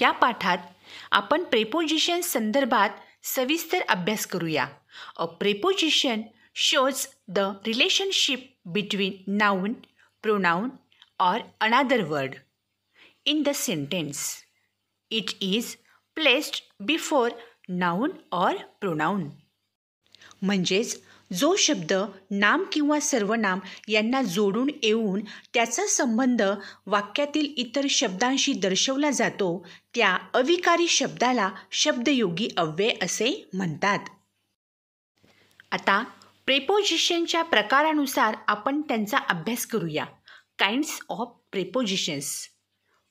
या पाठात आपण प्रेपोजिशन संदर्भात सविस्तर अभ्यास करूया a preposition shows the relationship between noun pronoun or another word in the sentence it is placed before noun or pronoun म्हणजेच जो शब्द नाम किंवा सर्वनाम यांना जोडून येऊन त्याचा संबंध वाक्यातील इतर शब्दांशी दर्शवला जातो त्या अविकारी शब्दाला शब्दयोगी अव्यय असे म्हणतात आता प्रेपोजिशनच्या प्रकारानुसार आपण त्यांचा अभ्यास करूया kinds of prepositions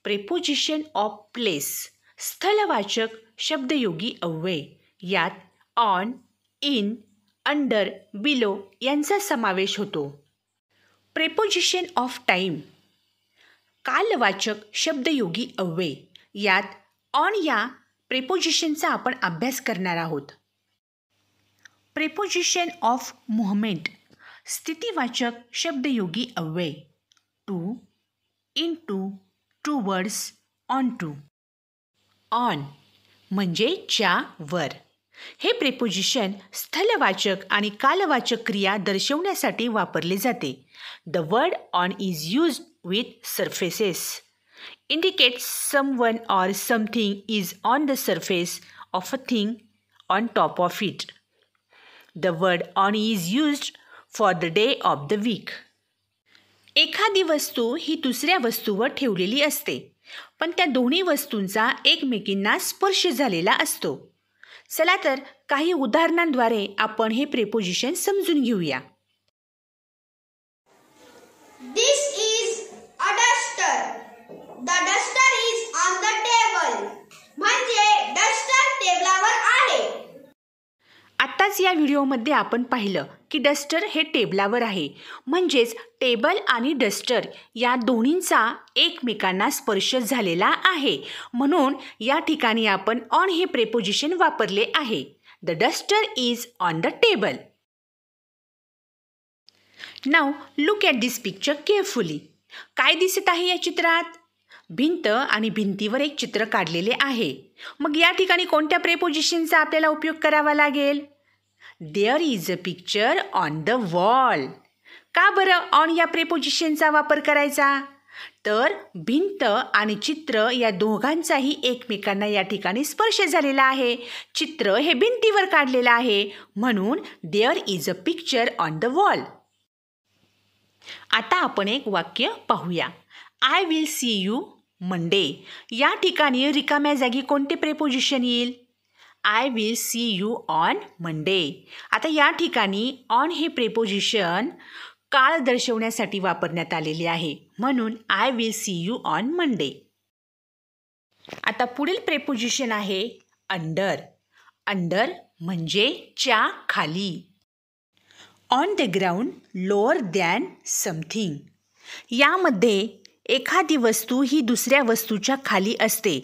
preposition of place स्थलवाचक शब्दयोगी अव्यय यात ऑन इन अंडर बिलो यांचा समावेश होतो प्रेपोजिशन ऑफ टाईम कालवाचक शब्दयोगी अव्वे. यात ऑन या प्रेपोजिशनचा आपण अभ्यास करणार आहोत प्रेपोजिशन ऑफ मुवमेंट स्थितीवाचक शब्दयोगी अव्वे. To into two words onto on म्हणजे च्या वर हे प्रिपोजिशन स्थलवाचक आणि कालवाचक क्रिया दर्शवण्यासाठी वापरले जाते the word on is use with surfaces indicate someone or something is on the surface of a thing on top of it the word on is used for the day of the week एखादी वस्तू ही दुसऱ्या वस्तूवर ठेवलेली असते पण त्या दोन्ही वस्तूंचा एकमेकींना स्पर्श झालेला असतो चला तर काही उदाहरणांद्वारे आपण हे प्रिपोजिशन समजून घेऊया दिस? आत्ताच या व्हिडिओमध्ये आपण पाहिलं की डस्टर हे टेबलावर आहे म्हणजेच टेबल आणि डस्टर या दोन्हींचा एकमेकांना स्पर्श झालेला आहे म्हणून या ठिकाणी आपण ऑन हे प्रेपोजिशन वापरले आहे the duster is on the table now look at this picture carefully काय दिसत आहे या चित्रात भिंत आणि भिंतीवर एक चित्र काढलेले आहे मग या ठिकाणी कोणत्या प्रेपोजिशनचा आपल्याला उपयोग करावा लागेल there is a picture on the wall का बरं ऑन या प्रेपोजिशनचा वापर करायचा तर भिंत आणि चित्र या दोघांचाही एकमेकांना या ठिकाणी स्पर्श झालेला आहे चित्र हे भिंतीवर काढलेलं आहे म्हणून there is a picture on the wall आता आपण एक वाक्य पाहूया I will see you Monday या ठिकाणी रिकाम्या जागी कोणते प्रेपोजिशन येईल I will see you on Monday आता या ठिकाणी ऑन हे प्रेपोजिशन काळ दर्शवण्यासाठी वापरण्यात आलेले आहे म्हणून I will see you on Monday आता पुढील प्रेपोजिशन आहे अंडर अंडर म्हणजे च्या खाली on the ground lower than something यामध्ये एखादी वस्तू ही दुसऱ्या वस्तूच्या खाली असते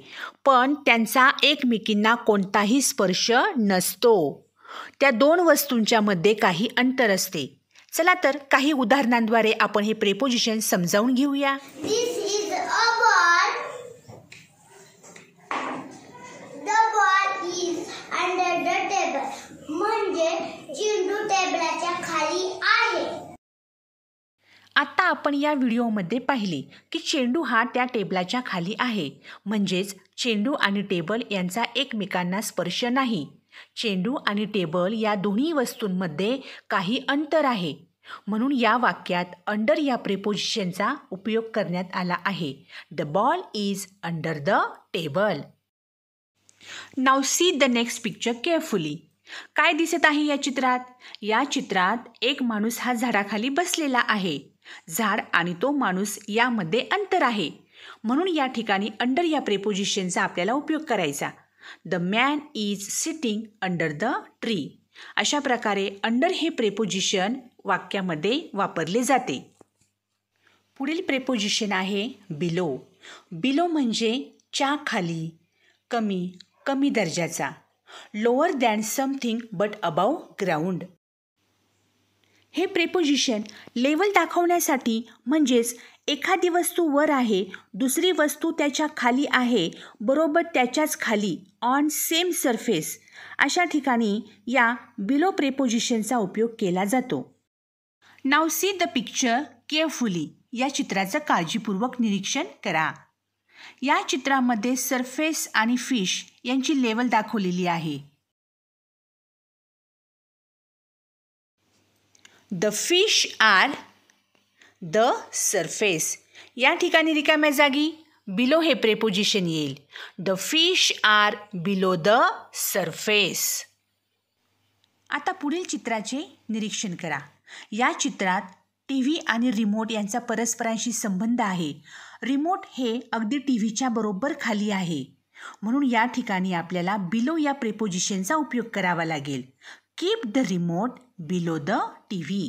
पण त्यांचा एकमेकींना कोणताही स्पर्श नसतो त्या दोन वस्तूंच्या मध्ये काही अंतर असते चला तर काही उदाहरणांद्वारे आपण हे प्रेपोजिशन समजावून घेऊया म्हणजे चेंडू टेबलाच्या खाली आहे आता आपण या व्हिडिओमध्ये पाहिले की चेंडू हा त्या टेबलाच्या खाली आहे म्हणजेच चेंडू आणि टेबल यांचा एकमेकांना स्पर्श नाही चेंडू आणि टेबल या दोन्ही वस्तूंमध्ये काही अंतर आहे म्हणून या वाक्यात अंडर या प्रिपोजिशनचा उपयोग करण्यात आला आहे the ball is under the table now see the next picture carefully काय दिसत आहे या चित्रात या चित्रात एक माणूस हा झाडाखाली बसलेला आहे झाड आणि तो माणूस यामध्ये अंतर आहे म्हणून या ठिकाणी अंडर या प्रेपोजिशनचा आपल्याला उपयोग करायचा the man is sitting under the tree अशा प्रकारे अंडर हे प्रेपोजिशन वाक्यामध्ये वापरले जाते पुढील प्रेपोजिशन आहे बिलो बिलो म्हणजे च्या खाली कमी कमी दर्जाचा lower than something but above ground हे प्रेपोजिशन लेवल दाखवण्यासाठी म्हणजेच एखादी वस्तू वर आहे दुसरी वस्तू त्याच्या खाली आहे बरोबर त्याच्याच खाली ऑन सेम सरफेस अशा ठिकाणी या बिलो प्रेपोजिशनचा उपयोग केला जातो now see the picture carefully या चित्राचं काळजीपूर्वक निरीक्षण करा या चित्रामध्ये सरफेस आणि फिश यांची लेवल दाखवलेली आहे the fish are the surface या ठिकाणी रिकाम्या जागी बिलो हे प्रेपोजिशन येईल the fish are below the surface आता पुढील चित्राचे निरीक्षण करा या चित्रात टी व्ही आणि रिमोट यांचा परस्परांशी संबंध आहे रिमोट हे अगदी टी व्हीच्या बरोबर खाली आहे म्हणून या ठिकाणी आपल्याला बिलो या प्रेपोजिशनचा उपयोग करावा लागेल keep the remote below the T V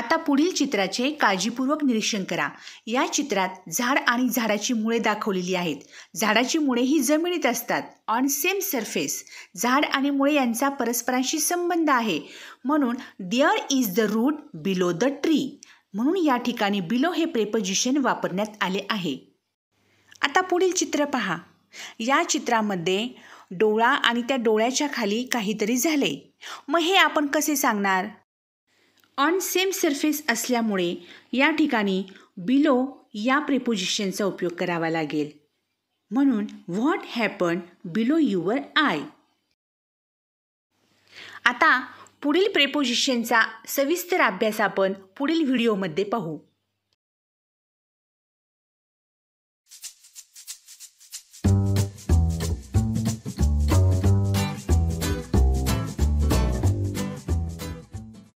आता पुढील चित्राचे काळजीपूर्वक निरीक्षण करा या चित्रात झाड आणि झाडाची मुळे दाखवलेली आहेत झाडाची मुळे ही जमिनीत असतात ऑन सेम सरफेस झाड आणि मुळे यांचा परस्परांशी संबंध आहे म्हणून there is the root below the tree म्हणून या ठिकाणी बिलो हे प्रेपोजिशन वापरण्यात आले आहे आता पुढील चित्र पहा या चित्रामध्ये डोळा आणि त्या डोळ्याच्या खाली काहीतरी झाले मग हे आपण कसे सांगणार ऑन सेम सरफेस असल्यामुळे या ठिकाणी बिलो या प्रिपोजिशनचा उपयोग करावा लागेल म्हणून what happen below your eye आता पुढील प्रेपोजिशनचा सविस्तर अभ्यास आपण पुढील व्हिडिओमध्ये पाहू